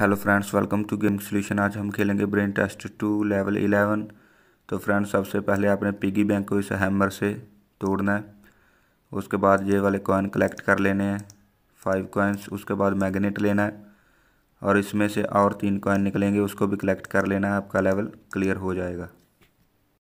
hello friends welcome to game solution आज हम खेलेंगे brain test two level eleven तो फ्रेंड्स सबसे पहले आपने पिगी बैंक को इस हैमर से तोड़ना है उसके बाद ये वाले कॉइन कलेक्ट कर लेने हैं फाइव कॉइन्स उसके बाद मैग्नेट लेना है और इसमें से और तीन कॉइन निकलेंगे उसको भी कलेक्ट कर लेना है आपका लेवल क्लियर हो जाएगा